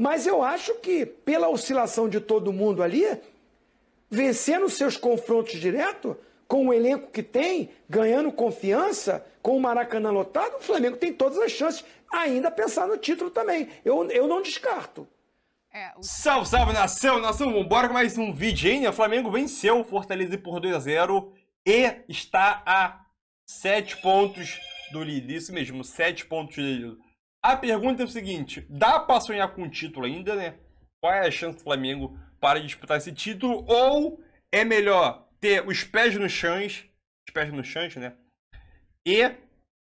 Mas eu acho que, pela oscilação de todo mundo ali, vencendo seus confrontos direto, com o elenco que tem, ganhando confiança, com o Maracanã lotado, o Flamengo tem todas as chances ainda pensar no título também. Eu, eu não descarto. É, o... Salve, salve, nação! Nação, bora com mais um vídeo, hein? O Flamengo venceu o Fortaleza por 2 a 0 e está a 7 pontos do líder. Isso mesmo, 7 pontos do líder. A pergunta é o seguinte: dá para sonhar com o título ainda, né? Qual é a chance do Flamengo para disputar esse título? Ou é melhor ter os pés no chãs, os pés no chãs, né? E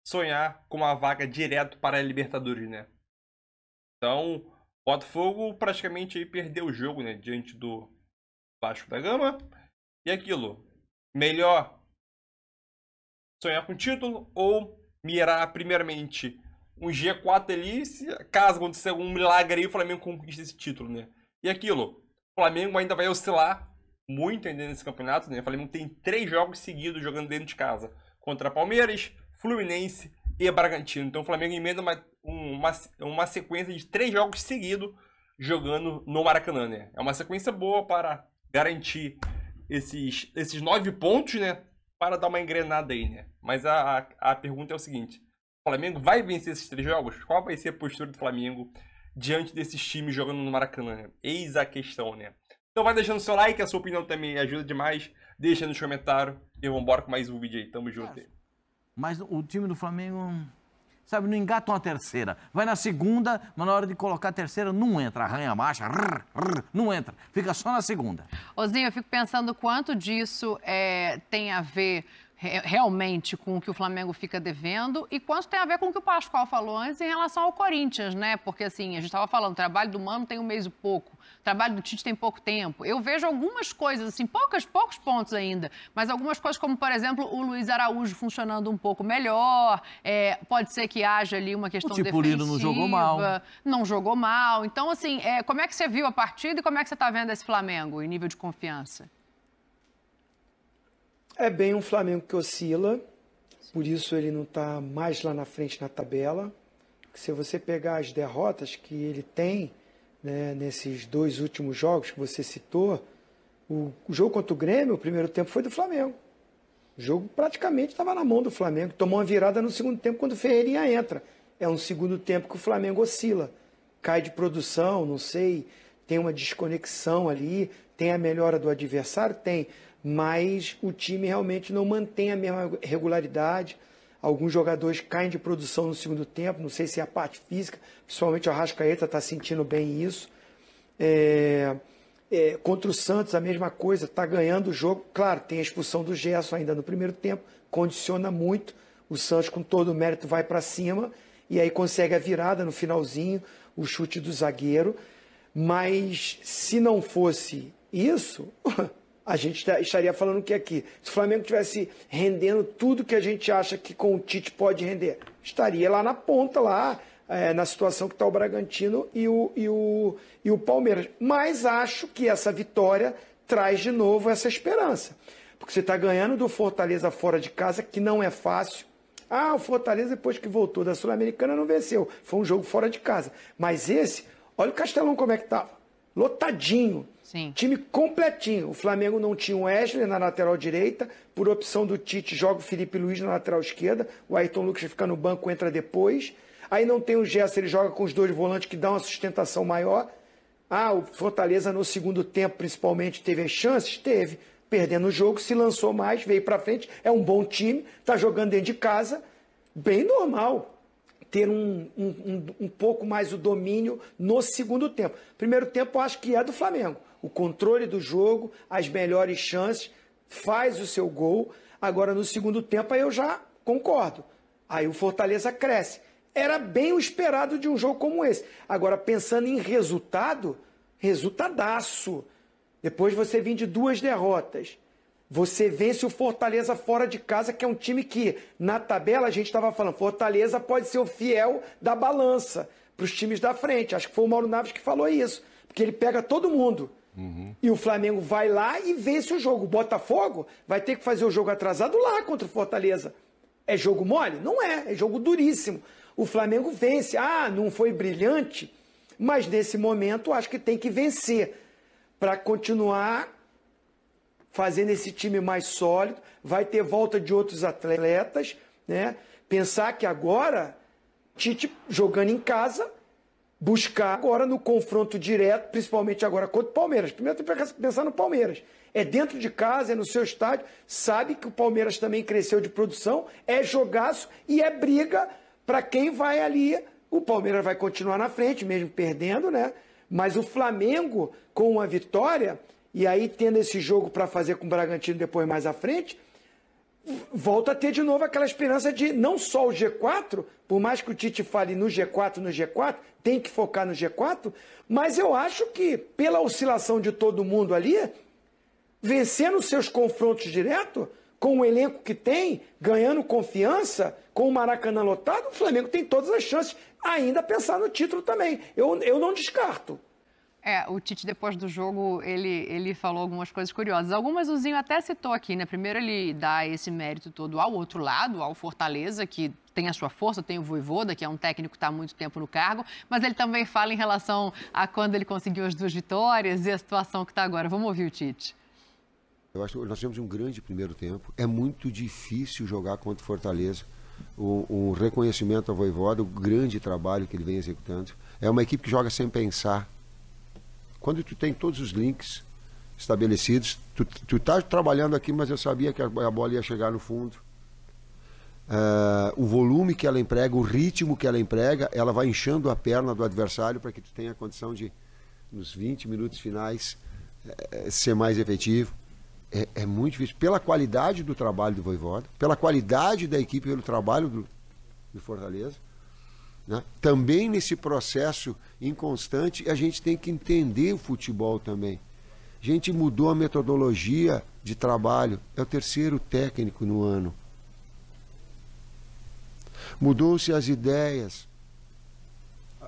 sonhar com uma vaga direto para a Libertadores, né? Então, Botafogo praticamente perdeu o jogo, né? Diante do Vasco da Gama. E aquilo, melhor sonhar com o título ou mirar primeiramente um G4 ali, se caso acontecer algum milagre aí, o Flamengo conquista esse título, né? E aquilo, o Flamengo ainda vai oscilar muito ainda nesse campeonato, né? O Flamengo tem três jogos seguidos jogando dentro de casa. Contra Palmeiras, Fluminense e Bragantino. Então o Flamengo emenda uma, uma, uma sequência de três jogos seguidos jogando no Maracanã, né? É uma sequência boa para garantir esses, esses nove pontos, né? Para dar uma engrenada aí, né? Mas a, a, a pergunta é o seguinte: Flamengo vai vencer esses três jogos? Qual vai ser a postura do Flamengo diante desses times jogando no Maracanã? Eis a questão, né? Então vai deixando seu like, a sua opinião também ajuda demais. Deixa nos comentários e vamos embora com mais um vídeo aí. Tamo junto aí. Mas o time do Flamengo sabe, não engata uma terceira. Vai na segunda, mas na hora de colocar a terceira não entra, arranha a marcha, não entra, fica só na segunda. Ozinho, eu fico pensando quanto disso é, tem a ver realmente com o que o Flamengo fica devendo e quanto tem a ver com o que o Pascoal falou antes em relação ao Corinthians, né? Porque assim, a gente estava falando, o trabalho do Mano tem um mês e pouco, o trabalho do Tite tem pouco tempo. Eu vejo algumas coisas, assim, poucas, poucos pontos ainda, mas algumas coisas como, por exemplo, o Luiz Araújo funcionando um pouco melhor, é, pode ser que haja ali uma questão o defensiva. não jogou mal. Não jogou mal. Então, assim, é, como é que você viu a partida e como é que você está vendo esse Flamengo em nível de confiança? É bem um Flamengo que oscila, por isso ele não está mais lá na frente na tabela. Se você pegar as derrotas que ele tem né, nesses dois últimos jogos que você citou, o, o jogo contra o Grêmio, o primeiro tempo foi do Flamengo. O jogo praticamente estava na mão do Flamengo. Tomou uma virada no segundo tempo quando o Ferreirinha entra. É um segundo tempo que o Flamengo oscila. Cai de produção, não sei, tem uma desconexão ali, tem a melhora do adversário, tem mas o time realmente não mantém a mesma regularidade. Alguns jogadores caem de produção no segundo tempo, não sei se é a parte física, principalmente o Arrascaeta está sentindo bem isso. É, é, contra o Santos, a mesma coisa, está ganhando o jogo. Claro, tem a expulsão do Gerson ainda no primeiro tempo, condiciona muito. O Santos, com todo o mérito, vai para cima e aí consegue a virada no finalzinho, o chute do zagueiro. Mas se não fosse isso, a gente tá, estaria falando que aqui, se o Flamengo tivesse rendendo tudo que a gente acha que com o Tite pode render, estaria lá na ponta, lá é, na situação que está o Bragantino e o, e, o, e o Palmeiras. Mas acho que essa vitória traz de novo essa esperança. Porque você está ganhando do Fortaleza fora de casa, que não é fácil. Ah, o Fortaleza, depois que voltou da Sul-Americana, não venceu. Foi um jogo fora de casa. Mas esse, olha o Castelão como é que estava lotadinho. Sim. Time completinho. O Flamengo não tinha o Wesley na lateral direita, por opção do Tite, joga o Felipe Luiz na lateral esquerda, o Ayrton Lucas fica no banco, entra depois. Aí não tem o Gerson, ele joga com os dois volantes que dá uma sustentação maior. Ah, o Fortaleza no segundo tempo, principalmente, teve as chances? Teve. Perdendo o jogo, se lançou mais, veio para frente, é um bom time, tá jogando dentro de casa, bem normal ter um, um, um, um, pouco mais o domínio no segundo tempo. Primeiro tempo, eu acho que é do Flamengo. O controle do jogo, as melhores chances, faz o seu gol. Agora, no segundo tempo, aí eu já concordo. Aí o Fortaleza cresce. Era bem o esperado de um jogo como esse. Agora, pensando em resultado, resultadaço. Depois você vem de duas derrotas você vence o Fortaleza fora de casa, que é um time que, na tabela, a gente estava falando, Fortaleza pode ser o fiel da balança para os times da frente. Acho que foi o Mauro Naves que falou isso, porque ele pega todo mundo. Uhum. E o Flamengo vai lá e vence o jogo. O Botafogo vai ter que fazer o jogo atrasado lá contra o Fortaleza. É jogo mole? Não é, é jogo duríssimo. O Flamengo vence. Ah, não foi brilhante, mas nesse momento acho que tem que vencer para continuar fazendo esse time mais sólido, vai ter volta de outros atletas, né? Pensar que agora Tite jogando em casa, buscar agora no confronto direto, principalmente agora contra o Palmeiras. Primeiro tem que pensar no Palmeiras. É dentro de casa, é no seu estádio, sabe que o Palmeiras também cresceu de produção, é jogaço e é briga para quem vai ali. O Palmeiras vai continuar na frente, mesmo perdendo, né? Mas o Flamengo, com uma vitória, e aí, tendo esse jogo para fazer com o Bragantino depois mais à frente, volta a ter de novo aquela esperança de não só o G4, por mais que o Tite fale no G4, no G4, tem que focar no G4, mas eu acho que pela oscilação de todo mundo ali, vencendo seus confrontos direto, com o elenco que tem, ganhando confiança, com o Maracanã lotado, o Flamengo tem todas as chances ainda pensar no título também. Eu, eu não descarto. É, o Tite, depois do jogo, ele, ele falou algumas coisas curiosas. Algumas o Zinho até citou aqui, né? Primeiro, ele dá esse mérito todo ao outro lado, ao Fortaleza, que tem a sua força, tem o Voivoda, que é um técnico que está há muito tempo no cargo, mas ele também fala em relação a quando ele conseguiu as duas vitórias e a situação que está agora. Vamos ouvir o Tite. Eu acho que nós tivemos um grande primeiro tempo. É muito difícil jogar contra o Fortaleza. O reconhecimento ao Voivoda, o grande trabalho que ele vem executando. É uma equipe que joga sem pensar quando tu tem todos os links estabelecidos, tu, tu tá trabalhando aqui, mas eu sabia que a, a bola ia chegar no fundo. Uh, o volume que ela emprega, o ritmo que ela emprega, ela vai inchando a perna do adversário para que tu tenha a condição de, nos 20 minutos finais, é, ser mais efetivo. É, é, muito difícil. Pela qualidade do trabalho do Voivoda, pela qualidade da equipe, pelo trabalho do, do Fortaleza, né? Também nesse processo inconstante, a gente tem que entender o futebol também. A gente mudou a metodologia de trabalho, é o terceiro técnico no ano. Mudou-se as ideias,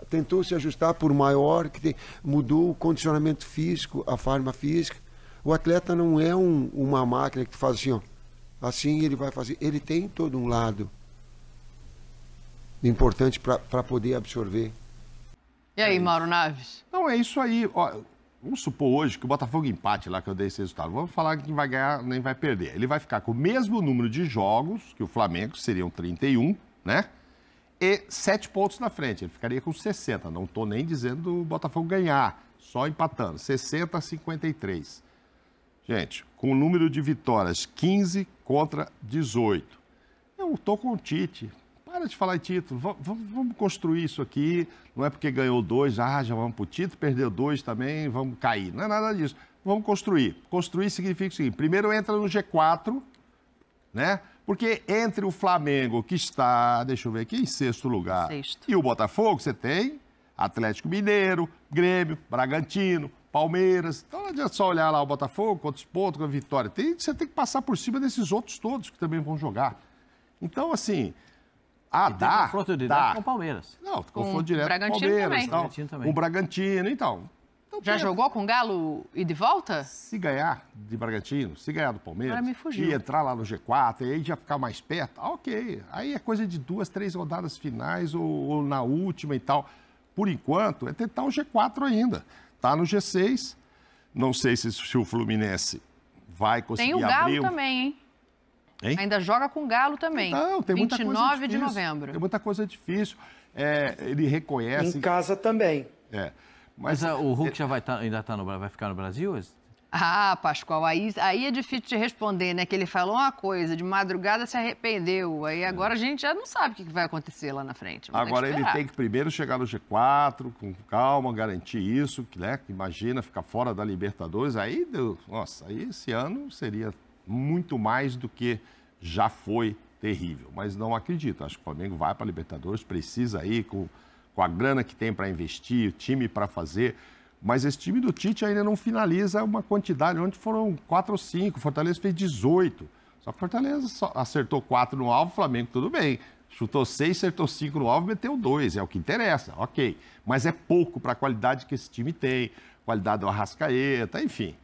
tentou se ajustar por maior, que tem, mudou o condicionamento físico, a forma física. O atleta não é um, uma máquina que faz assim, ó, assim ele vai fazer. Ele tem todo um lado importante para poder absorver. E aí, é Mauro Naves? Não, é isso aí. Ó, vamos supor hoje que o Botafogo empate lá, que eu dei esse resultado. Vamos falar que vai ganhar nem vai perder. Ele vai ficar com o mesmo número de jogos que o Flamengo, seriam 31, né? E sete pontos na frente. Ele ficaria com 60. Não estou nem dizendo o Botafogo ganhar, só empatando. 60 a 53. Gente, com o número de vitórias 15 contra 18. Eu estou com o Tite para de falar em título, vamos, vamos construir isso aqui. Não é porque ganhou dois, ah, já vamos para o título, perdeu dois também, vamos cair. Não é nada disso. Vamos construir. Construir significa o seguinte: primeiro entra no G4, né? Porque entre o Flamengo, que está, deixa eu ver aqui, em sexto lugar, sexto. e o Botafogo, você tem Atlético Mineiro, Grêmio, Bragantino, Palmeiras. Então não adianta só olhar lá o Botafogo, quantos pontos, quantas vitórias. Tem, você tem que passar por cima desses outros todos que também vão jogar. Então, assim, ah, dá? confronto direto dá. com é o Palmeiras. Não, confronto direto então. com o Palmeiras. Também. Tal, Bragantino também. Um Bragantino, então. então Já jogou com o Galo e de volta? Se ganhar de Bragantino, se ganhar do Palmeiras, e entrar lá no G4, e aí já ficar mais perto, ah, ok. Aí é coisa de duas, três rodadas finais ou, ou na última e tal. Por enquanto, é tentar o G4 ainda. Tá no G6. Não sei se, se o Fluminense vai conseguir abrir... Tem o Galo abrir também, hein? Hein? Ainda joga com Galo também. Não, tem muita 29 coisa difícil, de novembro. Tem muita coisa difícil. É, ele reconhece. Em casa também. É. Mas, Mas ah, o Hulk é... já vai tá, ainda tá no, vai ficar no Brasil? Ah, Pascoal, aí, aí é difícil de responder, né? Que ele falou uma coisa, de madrugada se arrependeu. Aí agora é. a gente já não sabe o que vai acontecer lá na frente. Agora tem ele tem que primeiro chegar no G4, com calma, garantir isso, né? Imagina ficar fora da Libertadores. Aí, nossa, aí esse ano seria muito mais do que já foi terrível. Mas não acredito. Acho que o Flamengo vai para a Libertadores, precisa ir com, com a grana que tem para investir, o time para fazer. Mas esse time do Tite ainda não finaliza uma quantidade. Ontem foram 4 ou 5, Fortaleza fez 18. Só que Fortaleza só acertou 4 no alvo, o Flamengo tudo bem. Chutou 6, acertou 5 no alvo, meteu 2. É o que interessa, ok. Mas é pouco para a qualidade que esse time tem, qualidade do Arrascaeta, enfim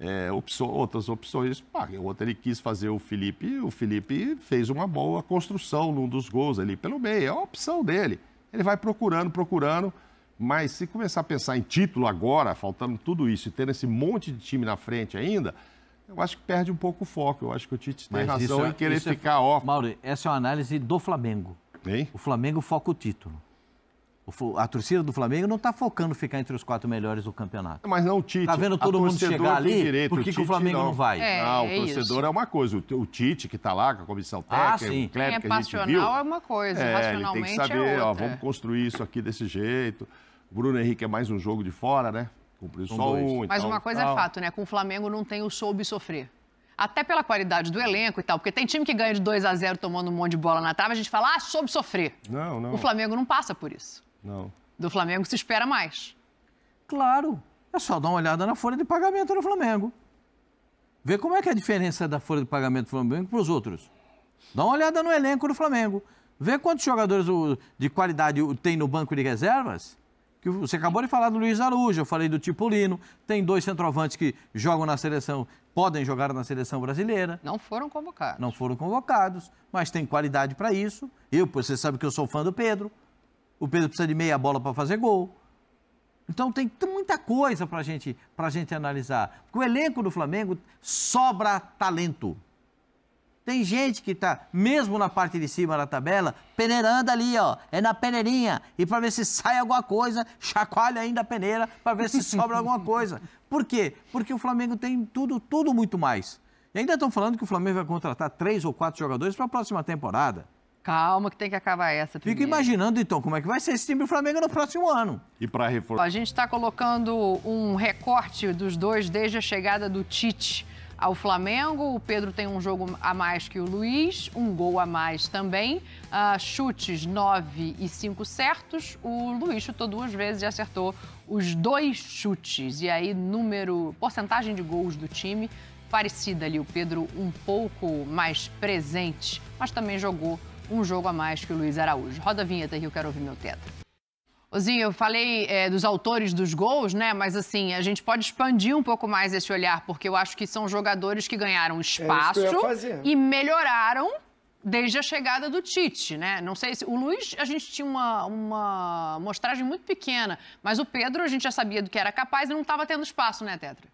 é, opso, outras opções. o ah, outra ele quis fazer o Felipe, o Felipe fez uma boa construção num dos gols ali pelo meio, é a opção dele. Ele vai procurando, procurando, mas se começar a pensar em título agora, faltando tudo isso e tendo esse monte de time na frente ainda, eu acho que perde um pouco o foco. Eu acho que o Tite tem Mas razão é, em querer é ficar é, off. Mauro, essa é uma análise do Flamengo. Hein? O Flamengo foca o título a torcida do Flamengo não está focando ficar entre os quatro melhores do campeonato. Mas não o Tite. Está vendo todo mundo chegar ali? Direito. Por que que o Flamengo não, não vai? É, não, é o torcedor isso. é uma coisa. O, o Tite, que está lá com a comissão ah, técnica, ah, sim. o Kleber, é que a gente viu... é uma coisa, é, ele tem que é saber, é ó, vamos construir isso aqui desse jeito. O Bruno Henrique é mais um jogo de fora, né? Cumpriu um só dois. um. Mas uma coisa é tal. é fato, né? Com o Flamengo não tem o soube sofrer até pela qualidade do elenco e tal, porque tem time que ganha de 2 a 0 tomando um monte de bola na trave, a gente fala, ah, soube sofrer. Não, não. O Flamengo não passa por isso. Não. Do Flamengo se espera mais. Claro. É só dar uma olhada na folha de pagamento do Flamengo. Vê como é que é a diferença da folha de pagamento do Flamengo para os outros. Dá uma olhada no elenco do Flamengo. Vê quantos jogadores de qualidade tem no banco de reservas. Que você acabou de falar do Luiz Araújo, eu falei do tipo Lino. Tem dois centroavantes que jogam na seleção, podem jogar na seleção brasileira. Não foram convocados. Não foram convocados, mas tem qualidade para isso. Eu, você sabe que eu sou fã do Pedro o Pedro precisa de meia bola para fazer gol. Então tem muita coisa para gente, a gente analisar. Porque o elenco do Flamengo sobra talento. Tem gente que está, mesmo na parte de cima da tabela, peneirando ali, ó. É na peneirinha. E para ver se sai alguma coisa, chacoalha ainda a peneira para ver se sobra alguma coisa. Por quê? Porque o Flamengo tem tudo, tudo muito mais. E ainda estão falando que o Flamengo vai contratar três ou quatro jogadores para a próxima temporada. Calma que tem que acabar essa fica Fico imaginando, então, como é que vai ser esse time do Flamengo no próximo ano. E para reforçar... A gente está colocando um recorte dos dois desde a chegada do Tite ao Flamengo. O Pedro tem um jogo a mais que o Luiz, um gol a mais também. Uh, chutes 9 e 5 certos. O Luiz chutou duas vezes e acertou os dois chutes. E aí, número, porcentagem de gols do time parecida ali. O Pedro um pouco mais presente, mas também jogou um jogo a mais que o Luiz Araújo. Roda a vinheta aí, eu quero ouvir meu teto. Ozinho, eu falei é, dos autores dos gols, né? Mas assim, a gente pode expandir um pouco mais esse olhar, porque eu acho que são jogadores que ganharam é espaço é que e melhoraram desde a chegada do Tite, né? Não sei se o Luiz a gente tinha uma uma mostragem muito pequena, mas o Pedro a gente já sabia do que era capaz e não estava tendo espaço, né, Tetra?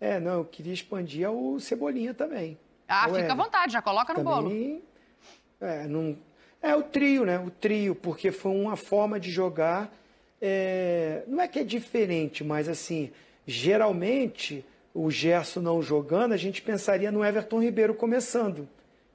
É, não, eu queria expandir o Cebolinha também. Ah, Ou fica é, à vontade, já coloca no bolo. É, não, é o trio, né? O trio, porque foi uma forma de jogar. É, não é que é diferente, mas assim, geralmente o Gerson não jogando, a gente pensaria no Everton Ribeiro começando,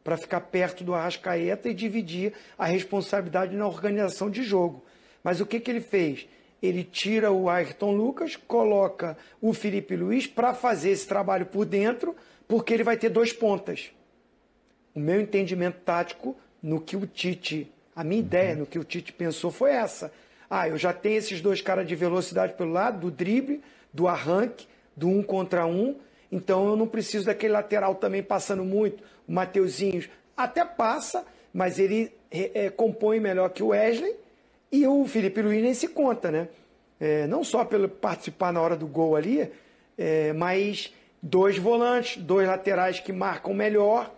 para ficar perto do Arrascaeta e dividir a responsabilidade na organização de jogo. Mas o que, que ele fez? ele tira o Ayrton Lucas, coloca o Felipe Luiz para fazer esse trabalho por dentro, porque ele vai ter dois pontas. O meu entendimento tático no que o Tite, a minha ideia no que o Tite pensou foi essa. Ah, eu já tenho esses dois caras de velocidade pelo lado, do drible, do arranque, do um contra um, então eu não preciso daquele lateral também passando muito, o Mateuzinhos até passa, mas ele é, compõe melhor que o Wesley e o Felipe Luiz nem se conta, né? É, não só pelo participar na hora do gol ali, é, mas dois volantes, dois laterais que marcam melhor.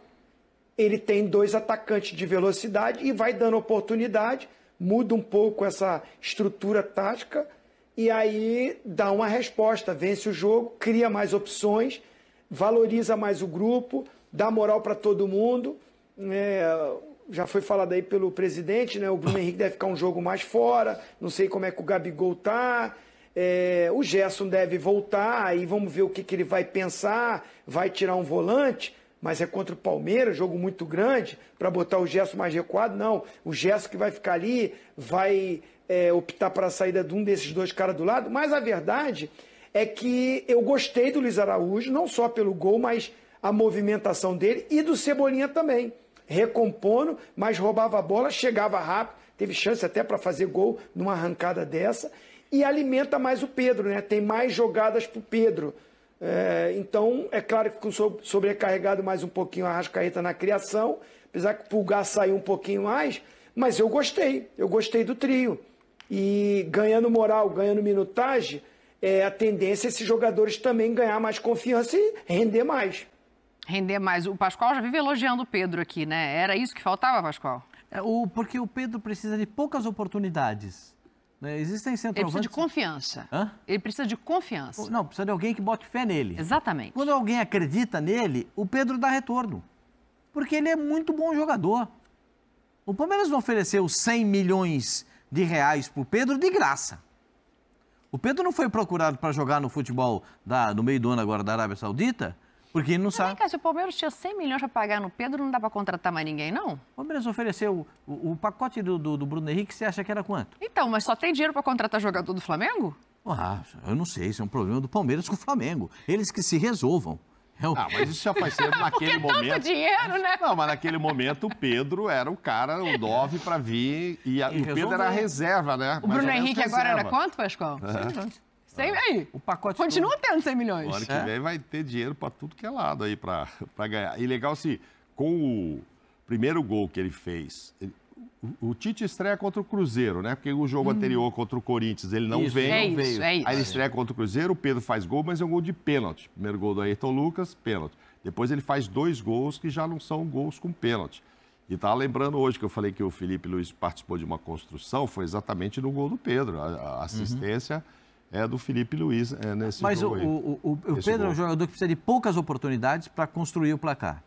Ele tem dois atacantes de velocidade e vai dando oportunidade, muda um pouco essa estrutura tática e aí dá uma resposta, vence o jogo, cria mais opções, valoriza mais o grupo, dá moral para todo mundo. É, já foi falado aí pelo presidente, né? O Bruno Henrique deve ficar um jogo mais fora. Não sei como é que o Gabigol tá. É, o Gerson deve voltar, aí vamos ver o que, que ele vai pensar. Vai tirar um volante, mas é contra o Palmeiras, jogo muito grande, para botar o Gerson mais recuado. Não, o Gerson que vai ficar ali, vai é, optar para a saída de um desses dois caras do lado. Mas a verdade é que eu gostei do Luiz Araújo, não só pelo gol, mas a movimentação dele e do Cebolinha também recompondo, mas roubava a bola, chegava rápido, teve chance até para fazer gol numa arrancada dessa, e alimenta mais o Pedro, né? Tem mais jogadas para o Pedro. É, então, é claro que ficou sobrecarregado mais um pouquinho a Rascaeta na criação, apesar que o Pulgar saiu um pouquinho mais, mas eu gostei, eu gostei do trio. E ganhando moral, ganhando minutagem, é, a tendência é esses jogadores também ganhar mais confiança e render mais. Render mais. O Pascoal já vive elogiando o Pedro aqui, né? Era isso que faltava, Pascoal? É, o, porque o Pedro precisa de poucas oportunidades. Né? Existem centroavantes... Ele precisa de confiança. Hã? Ele precisa de confiança. Não, precisa de alguém que bote fé nele. Exatamente. Quando alguém acredita nele, o Pedro dá retorno. Porque ele é muito bom jogador. O Palmeiras não ofereceu 100 milhões de reais para o Pedro de graça. O Pedro não foi procurado para jogar no futebol da, no meio do ano agora da Arábia Saudita porque não sabe. Cá, se o Palmeiras tinha 100 milhões para pagar no Pedro, não dá para contratar mais ninguém, não? O Palmeiras ofereceu o, o pacote do, do, do, Bruno Henrique, você acha que era quanto? Então, mas só tem dinheiro para contratar jogador do Flamengo? Ah, eu não sei, isso é um problema do Palmeiras com o Flamengo. Eles que se resolvam. Eu... É ah, mas isso já faz tempo é naquele Porque momento. Tanto dinheiro, né? Não, mas naquele momento o Pedro era o cara, o Dove para vir. E, a, e o Pedro era a reserva, né? O Bruno Henrique agora era quanto, Pascoal? É. 100, aí. Tá. O pacote Continua todo. tendo 100 milhões. O ano que é. vem vai ter dinheiro para tudo que é lado aí para ganhar. E legal se com o primeiro gol que ele fez, ele, o Tite estreia contra o Cruzeiro, né? Porque o jogo hum. anterior contra o Corinthians ele não isso, veio. É não veio. é isso. Aí ele estreia contra o Cruzeiro, o Pedro faz gol, mas é um gol de pênalti. Primeiro gol do Ayrton Lucas, pênalti. Depois ele faz dois gols que já não são gols com pênalti. E tá lembrando hoje que eu falei que o Felipe Luiz participou de uma construção, foi exatamente no gol do Pedro. A, a assistência. Uhum é do Felipe Luiz é, nesse Mas Mas o, o, o, o Pedro gol. é um jogador que precisa de poucas oportunidades para construir o placar.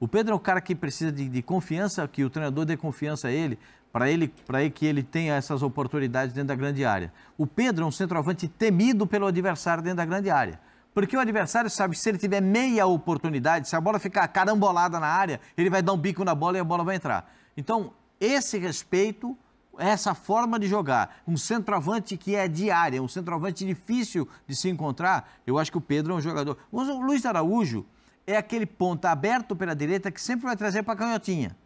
O Pedro é um cara que precisa de, de confiança, que o treinador dê confiança a ele, para ele, ele que ele tenha essas oportunidades dentro da grande área. O Pedro é um centroavante temido pelo adversário dentro da grande área. Porque o adversário sabe que se ele tiver meia oportunidade, se a bola ficar carambolada na área, ele vai dar um bico na bola e a bola vai entrar. Então, esse respeito é essa forma de jogar, um centroavante que é de área, um centroavante difícil de se encontrar, eu acho que o Pedro é um jogador. O Luiz Araújo é aquele ponta aberto pela direita que sempre vai trazer para a canhotinha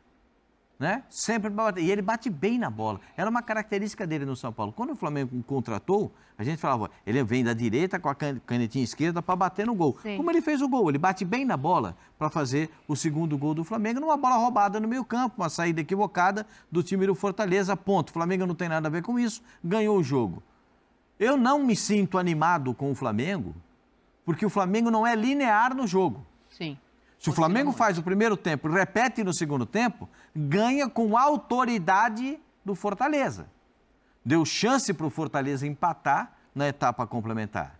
né? Sempre bater. e ele bate bem na bola. Era uma característica dele no São Paulo. Quando o Flamengo contratou, a gente falava, ele vem da direita com a canetinha esquerda para bater no gol. Sim. Como ele fez o gol, ele bate bem na bola para fazer o segundo gol do Flamengo numa bola roubada no meio-campo, uma saída equivocada do time do Fortaleza. Ponto. O Flamengo não tem nada a ver com isso, ganhou o jogo. Eu não me sinto animado com o Flamengo, porque o Flamengo não é linear no jogo. Sim. Se o Flamengo faz o primeiro tempo e repete no segundo tempo, ganha com autoridade do Fortaleza. Deu chance para o Fortaleza empatar na etapa complementar.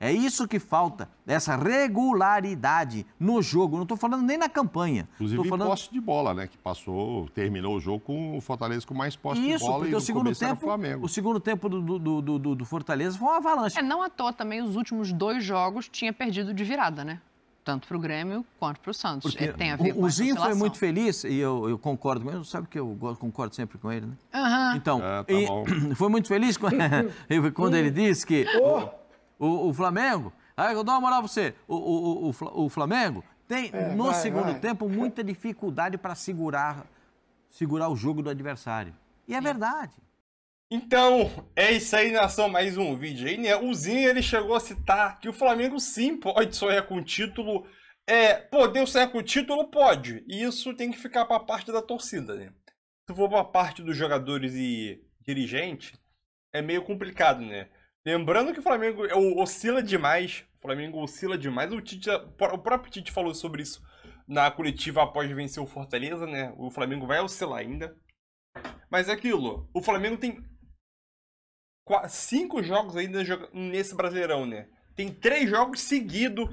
É isso que falta, essa regularidade no jogo. Não estou falando nem na campanha. Inclusive tô falando... posse de bola, né? Que passou, terminou o jogo com o Fortaleza com mais posse isso, de bola porque e o segundo tempo, O segundo tempo do, do, do, do Fortaleza foi uma avalanche. É, não à toa também os últimos dois jogos tinha perdido de virada, né? tanto para o Grêmio quanto para o Santos. Porque é, tem a ver o, com o Zinho foi muito feliz, e eu, eu concordo com ele, sabe que eu concordo sempre com ele, né? Então, é, tá e, foi muito feliz quando, quando ele disse que oh. o, o, Flamengo, aí eu dou uma moral para você, o, o, o, Flamengo tem é, no vai, segundo vai. tempo muita dificuldade para segurar, segurar o jogo do adversário. E é, é. verdade. Então, é isso aí, nação, mais um vídeo aí, né? O Zinho, ele chegou a citar que o Flamengo sim pode sonhar com o título. É, poder sonhar com o título? Pode. E isso tem que ficar para parte da torcida, né? Se for pra parte dos jogadores e dirigente, é meio complicado, né? Lembrando que o Flamengo é, oscila demais, o Flamengo oscila demais, o, Tite, o próprio Tite falou sobre isso na coletiva após vencer o Fortaleza, né? O Flamengo vai oscilar ainda. Mas é aquilo, o Flamengo tem quatro, cinco jogos ainda nesse Brasileirão, né? Tem três jogos seguidos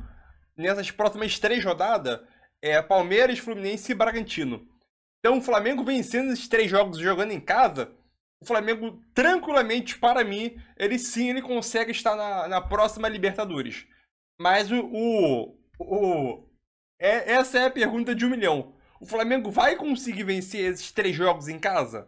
nessas próximas três rodadas. É Palmeiras, Fluminense e Bragantino. Então o Flamengo vencendo esses três jogos jogando em casa, o Flamengo tranquilamente, para mim, ele sim ele consegue estar na, na próxima Libertadores. Mas o, o, o é, essa é a pergunta de um milhão. O Flamengo vai conseguir vencer esses três jogos em casa?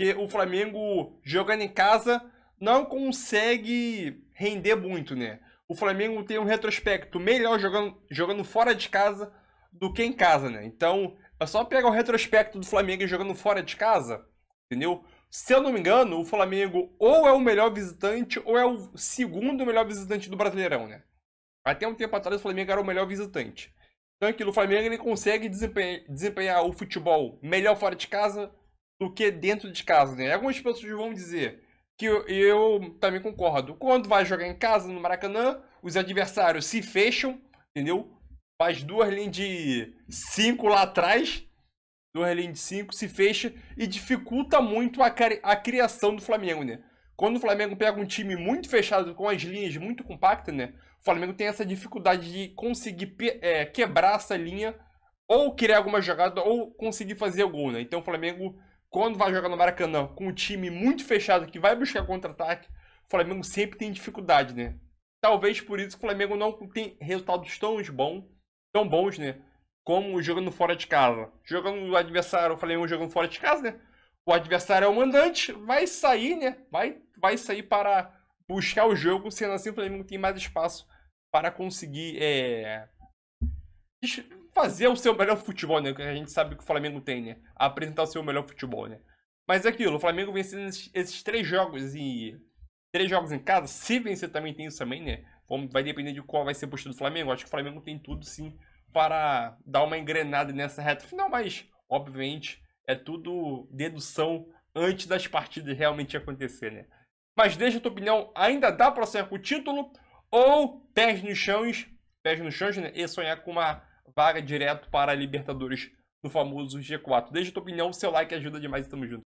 que o Flamengo jogando em casa não consegue render muito, né? O Flamengo tem um retrospecto melhor jogando, jogando fora de casa do que em casa, né? Então, é só pegar o retrospecto do Flamengo jogando fora de casa, entendeu? Se eu não me engano, o Flamengo ou é o melhor visitante ou é o segundo melhor visitante do Brasileirão, né? Até um tempo atrás o Flamengo era o melhor visitante. Então aquilo, o Flamengo ele consegue desempenhar, desempenhar o futebol melhor fora de casa do que dentro de casa, né? Algumas pessoas vão dizer que eu, eu também concordo. Quando vai jogar em casa no Maracanã, os adversários se fecham, entendeu? Faz duas linhas de cinco lá atrás, duas linhas de cinco, se fecha e dificulta muito a, a criação do Flamengo, né? Quando o Flamengo pega um time muito fechado, com as linhas muito compactas, né? O Flamengo tem essa dificuldade de conseguir é, quebrar essa linha ou criar alguma jogada ou conseguir fazer gol, né? Então o Flamengo quando vai jogar no Maracanã com um time muito fechado que vai buscar contra-ataque, o Flamengo sempre tem dificuldade, né? Talvez por isso o Flamengo não tem resultados tão bons, tão bons, né? Como jogando fora de casa. Jogando o adversário, o Flamengo jogando fora de casa, né? O adversário é o mandante, vai sair, né? Vai, vai sair para buscar o jogo, sendo assim o Flamengo tem mais espaço para conseguir é fazer o seu melhor futebol, né? Que a gente sabe que o Flamengo tem, né? Apresentar o seu melhor futebol, né? Mas é aquilo, o Flamengo vencendo esses, três jogos e três jogos em casa, se vencer também tem isso também, né? Vai depender de qual vai ser a postura do Flamengo. Acho que o Flamengo tem tudo sim para dar uma engrenada nessa reta final, mas obviamente é tudo dedução antes das partidas realmente acontecer, né? Mas deixa a tua opinião, ainda dá para sonhar com o título ou pés no chão, pés no chãos, né? E sonhar com uma vaga direto para a Libertadores no famoso G4. Deixa a tua opinião, o seu like ajuda demais, e tamo junto.